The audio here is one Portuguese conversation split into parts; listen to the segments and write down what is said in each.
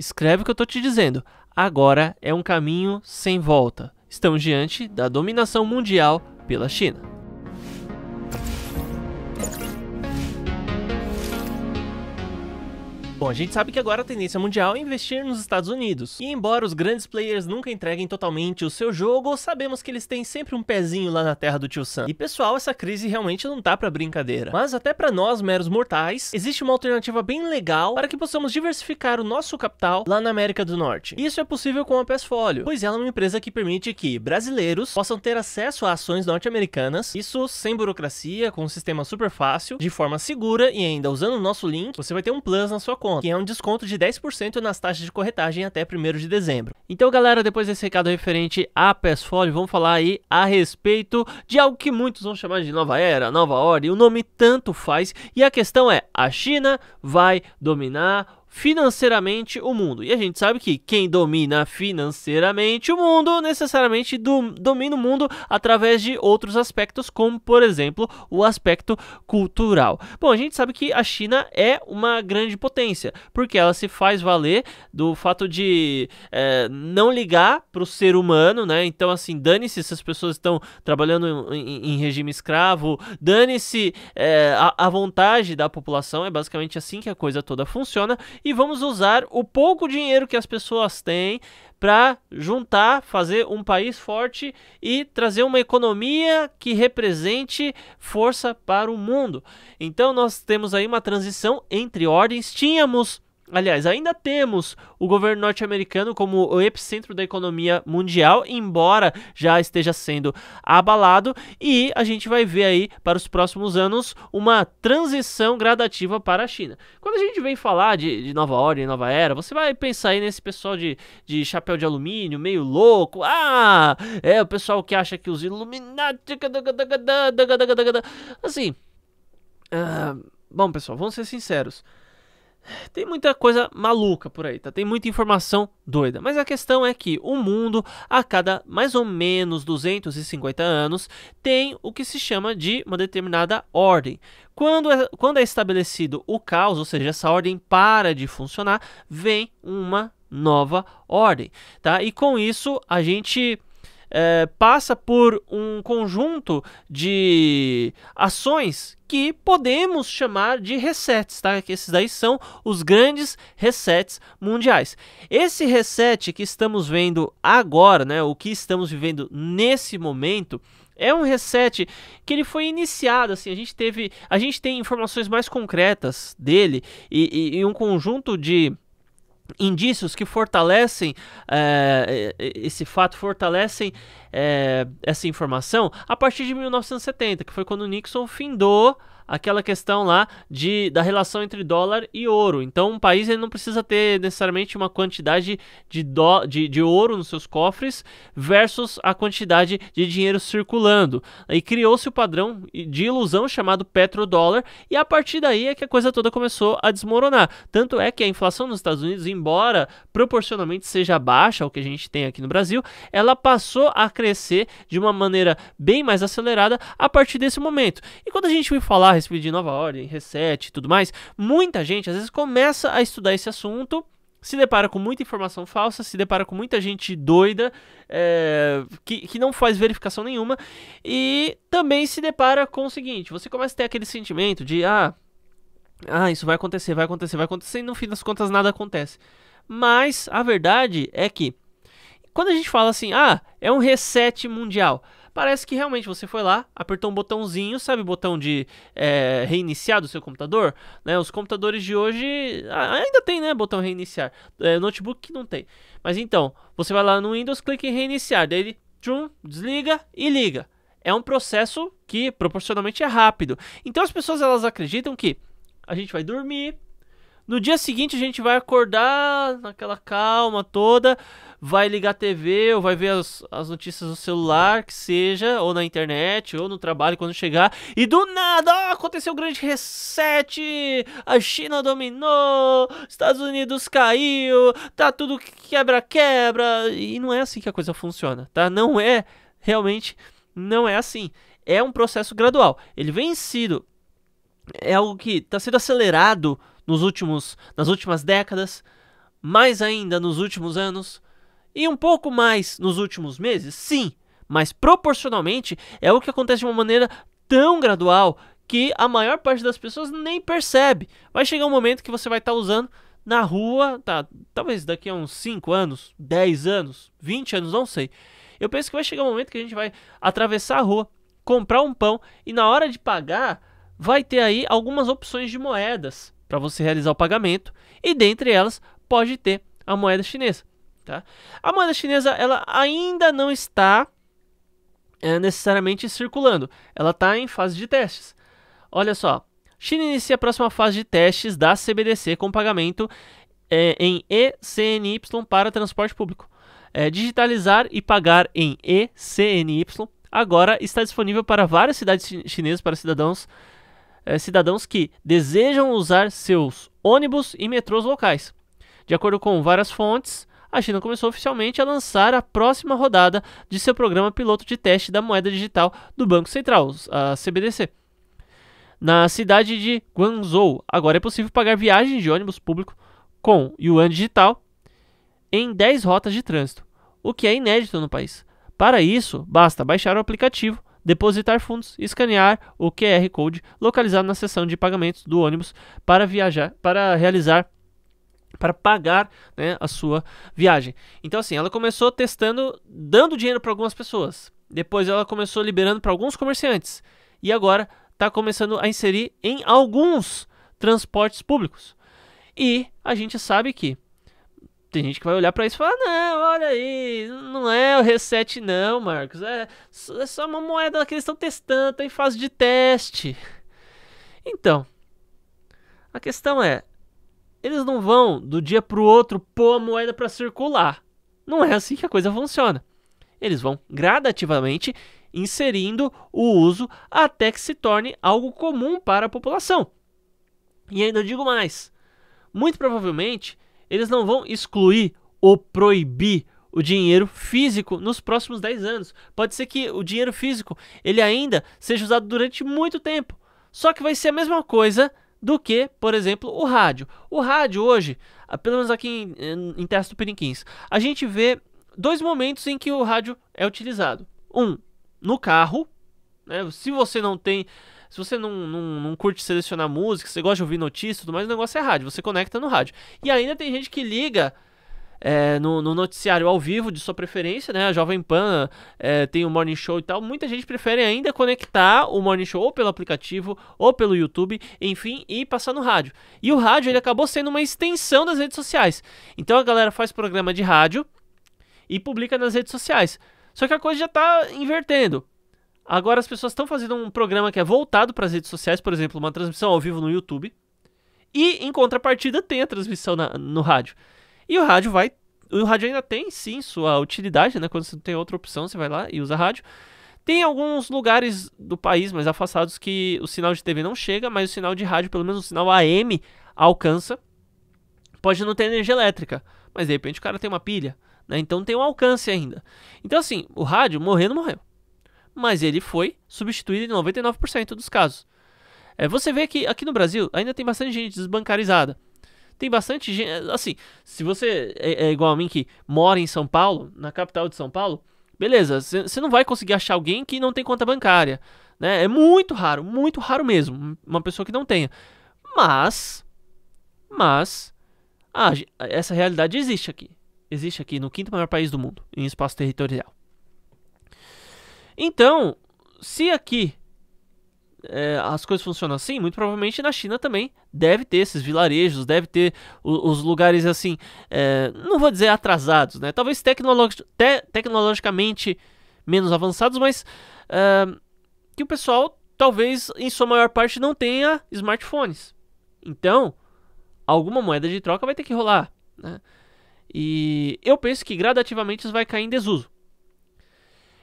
Escreve o que eu estou te dizendo. Agora é um caminho sem volta. Estamos diante da dominação mundial pela China. Bom, a gente sabe que agora a tendência mundial é investir nos Estados Unidos. E embora os grandes players nunca entreguem totalmente o seu jogo, sabemos que eles têm sempre um pezinho lá na terra do tio Sam. E pessoal, essa crise realmente não tá pra brincadeira. Mas até para nós, meros mortais, existe uma alternativa bem legal para que possamos diversificar o nosso capital lá na América do Norte. E isso é possível com a Pesfolio, pois ela é uma empresa que permite que brasileiros possam ter acesso a ações norte-americanas, isso sem burocracia, com um sistema super fácil, de forma segura e ainda usando o nosso link, você vai ter um plus na sua conta desconto, que é um desconto de 10% nas taxas de corretagem até 1 de dezembro. Então, galera, depois desse recado referente à PESFolio, vamos falar aí a respeito de algo que muitos vão chamar de nova era, nova ordem, o nome tanto faz, e a questão é, a China vai dominar financeiramente o mundo. E a gente sabe que quem domina financeiramente o mundo necessariamente do, domina o mundo através de outros aspectos, como por exemplo o aspecto cultural. Bom, a gente sabe que a China é uma grande potência, porque ela se faz valer do fato de é, não ligar para o ser humano, né? Então, assim, dane-se se as pessoas estão trabalhando em, em regime escravo, dane-se é, a, a vontade da população, é basicamente assim que a coisa toda funciona e vamos usar o pouco dinheiro que as pessoas têm para juntar, fazer um país forte e trazer uma economia que represente força para o mundo. Então nós temos aí uma transição entre ordens. Tínhamos Aliás, ainda temos o governo norte-americano como o epicentro da economia mundial, embora já esteja sendo abalado, e a gente vai ver aí para os próximos anos uma transição gradativa para a China. Quando a gente vem falar de, de nova ordem, nova era, você vai pensar aí nesse pessoal de, de chapéu de alumínio, meio louco, ah, é o pessoal que acha que os Illuminati. Assim. Uh, bom, pessoal, vamos ser sinceros. Tem muita coisa maluca por aí, tá? Tem muita informação doida. Mas a questão é que o mundo, a cada mais ou menos 250 anos, tem o que se chama de uma determinada ordem. Quando é, quando é estabelecido o caos, ou seja, essa ordem para de funcionar, vem uma nova ordem, tá? E com isso a gente é, passa por um conjunto de ações que podemos chamar de resets, tá? Que esses daí são os grandes resets mundiais. Esse reset que estamos vendo agora, né, o que estamos vivendo nesse momento, é um reset que ele foi iniciado, assim, a gente teve, a gente tem informações mais concretas dele e, e, e um conjunto de indícios que fortalecem é, esse fato, fortalecem é, essa informação a partir de 1970, que foi quando Nixon findou aquela questão lá de, da relação entre dólar e ouro. Então, um país ele não precisa ter necessariamente uma quantidade de, do, de, de ouro nos seus cofres versus a quantidade de dinheiro circulando. E criou-se o padrão de ilusão chamado petrodólar, e a partir daí é que a coisa toda começou a desmoronar. Tanto é que a inflação nos Estados Unidos, embora proporcionalmente seja baixa ao que a gente tem aqui no Brasil, ela passou a crescer de uma maneira bem mais acelerada a partir desse momento. E quando a gente vai falar respeito de nova ordem, reset e tudo mais, muita gente às vezes começa a estudar esse assunto, se depara com muita informação falsa, se depara com muita gente doida, é, que, que não faz verificação nenhuma, e também se depara com o seguinte: você começa a ter aquele sentimento de, ah, ah isso vai acontecer, vai acontecer, vai acontecer, e no fim das contas nada acontece. Mas a verdade é que, quando a gente fala assim, ah, é um reset mundial parece que realmente você foi lá, apertou um botãozinho, sabe o botão de é, reiniciar do seu computador? Né? Os computadores de hoje ainda tem, né, botão reiniciar. É, notebook que não tem. Mas então, você vai lá no Windows, clica em reiniciar, daí ele tchum, desliga e liga. É um processo que proporcionalmente é rápido. Então as pessoas elas acreditam que a gente vai dormir, no dia seguinte a gente vai acordar naquela calma toda, vai ligar a TV ou vai ver as, as notícias no celular, que seja, ou na internet, ou no trabalho quando chegar, e do nada ó, aconteceu o um grande reset, a China dominou, Estados Unidos caiu, tá tudo quebra-quebra, e não é assim que a coisa funciona, tá? Não é, realmente, não é assim. É um processo gradual. Ele vem sido é algo que está sendo acelerado nos últimos, nas últimas décadas, mais ainda nos últimos anos, e um pouco mais nos últimos meses? Sim, mas proporcionalmente é o que acontece de uma maneira tão gradual que a maior parte das pessoas nem percebe. Vai chegar um momento que você vai estar tá usando na rua, tá, talvez daqui a uns 5 anos, 10 anos, 20 anos, não sei. Eu penso que vai chegar um momento que a gente vai atravessar a rua, comprar um pão e na hora de pagar vai ter aí algumas opções de moedas para você realizar o pagamento e dentre elas pode ter a moeda chinesa. Tá? A moeda chinesa ela ainda não está é, necessariamente circulando, ela está em fase de testes. Olha só, China inicia a próxima fase de testes da CBDC com pagamento é, em ECNY para transporte público. É, digitalizar e pagar em ECNY agora está disponível para várias cidades chinesas para cidadãos é, cidadãos que desejam usar seus ônibus e metrôs locais. De acordo com várias fontes, a China começou oficialmente a lançar a próxima rodada de seu programa piloto de teste da moeda digital do Banco Central, a CBDC. Na cidade de Guangzhou, agora é possível pagar viagens de ônibus público com yuan digital em 10 rotas de trânsito, o que é inédito no país. Para isso, basta baixar o aplicativo, depositar fundos e escanear o QR Code localizado na seção de pagamentos do ônibus para viajar para realizar para pagar né, a sua viagem. Então, assim, ela começou testando, dando dinheiro para algumas pessoas. Depois, ela começou liberando para alguns comerciantes. E agora está começando a inserir em alguns transportes públicos. E a gente sabe que tem gente que vai olhar para isso e falar: não, olha aí, não é o reset, não, Marcos. É, é só uma moeda que eles estão testando, está em fase de teste. Então, a questão é: eles não vão do dia para o outro pôr a moeda para circular. Não é assim que a coisa funciona. Eles vão gradativamente inserindo o uso até que se torne algo comum para a população. E ainda digo mais: muito provavelmente eles não vão excluir ou proibir o dinheiro físico nos próximos 10 anos. Pode ser que o dinheiro físico ele ainda seja usado durante muito tempo. Só que vai ser a mesma coisa do que, por exemplo, o rádio. O rádio hoje, ah, pelo menos aqui em, eh, em, em do a gente vê dois momentos em que o rádio é utilizado. Um, no carro, né? se você não tem... Se você não, não, não curte selecionar música, você gosta de ouvir notícias e tudo mais, o negócio é rádio, você conecta no rádio. E ainda tem gente que liga é, no, no, noticiário ao vivo de sua preferência, né? A Jovem Pan é, tem o Morning Show e tal. Muita gente prefere ainda conectar o Morning Show ou pelo aplicativo ou pelo YouTube, enfim, e passar no rádio. E o rádio ele acabou sendo uma extensão das redes sociais. Então a galera faz programa de rádio e publica nas redes sociais. Só que a coisa já está invertendo. Agora as pessoas estão fazendo um programa que é voltado para as redes sociais, por exemplo, uma transmissão ao vivo no YouTube. E em contrapartida tem a transmissão na, no rádio. E o rádio vai. O rádio ainda tem sim sua utilidade, né? Quando você não tem outra opção, você vai lá e usa rádio. Tem alguns lugares do país mais afastados que o sinal de TV não chega, mas o sinal de rádio, pelo menos o sinal AM, alcança. Pode não ter energia elétrica, mas de repente o cara tem uma pilha, né? Então tem um alcance ainda. Então assim, o rádio morrendo morreu. Mas ele foi substituído em 99% dos casos. É, você vê que aqui no Brasil ainda tem bastante gente desbancarizada. Tem bastante gente. Assim, se você é, é igual a mim que mora em São Paulo, na capital de São Paulo, beleza, você não vai conseguir achar alguém que não tem conta bancária. Né? É muito raro, muito raro mesmo. Uma pessoa que não tenha. Mas. Mas. Ah, essa realidade existe aqui. Existe aqui no quinto maior país do mundo, em espaço territorial. Então, se aqui é, as coisas funcionam assim, muito provavelmente na China também deve ter esses vilarejos, deve ter os, os lugares assim, é, não vou dizer atrasados, né? Talvez te tecnologicamente menos avançados, mas é, que o pessoal talvez em sua maior parte não tenha smartphones. Então, alguma moeda de troca vai ter que rolar, né? E eu penso que gradativamente isso vai cair em desuso.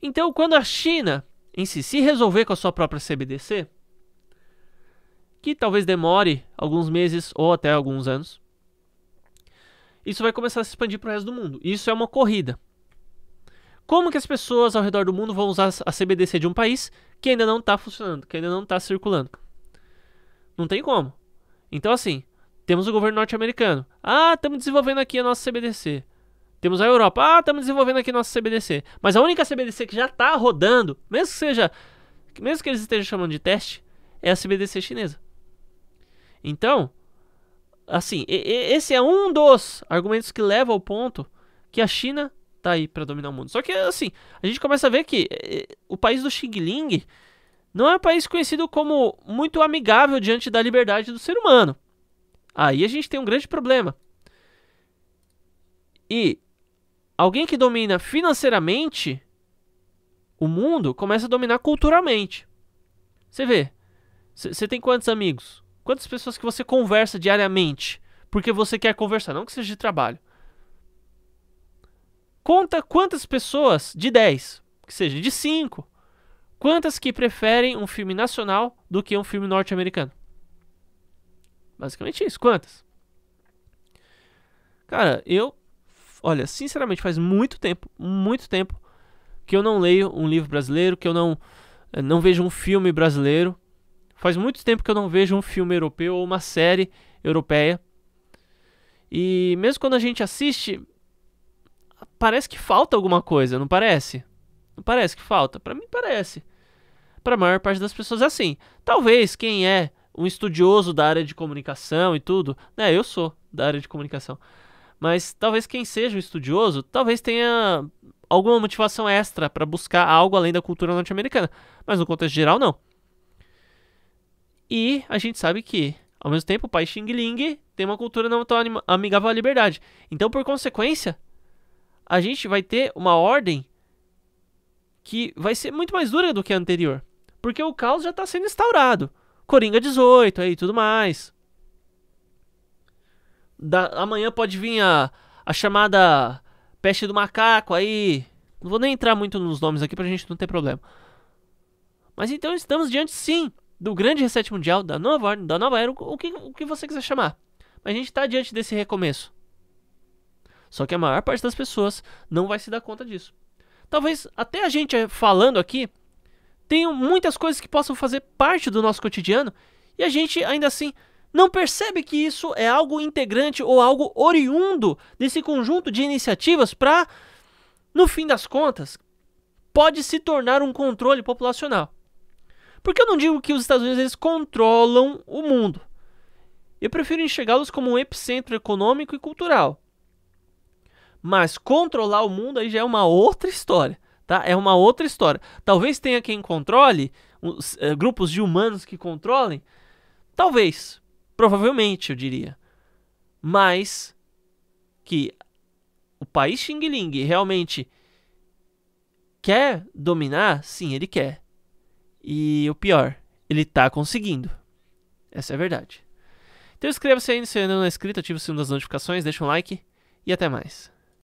Então, quando a China em si. Se resolver com a sua própria CBDC, que talvez demore alguns meses ou até alguns anos, isso vai começar a se expandir para o resto do mundo. Isso é uma corrida. Como que as pessoas ao redor do mundo vão usar a CBDC de um país que ainda não está funcionando, que ainda não está circulando? Não tem como. Então, assim, temos o governo norte-americano. Ah, estamos desenvolvendo aqui a nossa CBDC. Temos a Europa. Ah, estamos desenvolvendo aqui nossa CBDC. Mas a única CBDC que já está rodando, mesmo que seja, mesmo que eles estejam chamando de teste, é a CBDC chinesa. Então, assim, esse é um dos argumentos que leva ao ponto que a China tá aí para dominar o mundo. Só que assim, a gente começa a ver que eh, eh, o país do Xing Ling não é um país conhecido como muito amigável diante da liberdade do ser humano. Aí a gente tem um grande problema. E Alguém que domina financeiramente o mundo começa a dominar culturalmente. Você vê, você tem quantos amigos? Quantas pessoas que você conversa diariamente? Porque você quer conversar, não que seja de trabalho. Conta quantas pessoas de 10, que seja de 5, quantas que preferem um filme nacional do que um filme norte-americano? Basicamente isso, quantas? Cara, eu olha, sinceramente, faz muito tempo, muito tempo que eu não leio um livro brasileiro, que eu não eh, não vejo um filme brasileiro. Faz muito tempo que eu não vejo um filme europeu ou uma série europeia. E mesmo quando a gente assiste, parece que falta alguma coisa, não parece? Não parece que falta? Para mim parece. Para a maior parte das pessoas é assim. Talvez quem é um estudioso da área de comunicação e tudo, né? Eu sou da área de comunicação. Mas talvez quem seja um estudioso, talvez tenha alguma motivação extra para buscar algo além da cultura norte-americana. Mas no contexto geral, não. E a gente sabe que, ao mesmo tempo, o país Xing Ling tem uma cultura não tão amigável à liberdade. Então, por consequência, a gente vai ter uma ordem que vai ser muito mais dura do que a anterior. Porque o caos já está sendo instaurado. Coringa 18 aí tudo mais da, amanhã pode vir a, a chamada peste do macaco aí. Não vou nem entrar muito nos nomes aqui pra gente não ter problema. Mas então estamos diante sim do grande reset mundial, da nova ordem, da nova era, o que, o que você quiser chamar. Mas a gente está diante desse recomeço. Só que a maior parte das pessoas não vai se dar conta disso. Talvez até a gente eh, falando aqui tenham muitas coisas que possam fazer parte do nosso cotidiano e a gente ainda assim não percebe que isso é algo integrante ou algo oriundo desse conjunto de iniciativas para, no fim das contas, pode se tornar um controle populacional. Porque eu não digo que os Estados Unidos eles controlam o mundo. Eu prefiro enxergá-los como um epicentro econômico e cultural. Mas controlar o mundo aí já é uma outra história, tá? É uma outra história. Talvez tenha quem controle, os, uh, grupos de humanos que controlem, talvez. Provavelmente, eu diria. Mas que o país Xing Ling realmente quer dominar, sim, ele quer. E o pior, ele tá conseguindo. Essa é a verdade. Então inscreva-se ainda se ainda não é inscrito, ative o sino das notificações, deixa um like e até mais.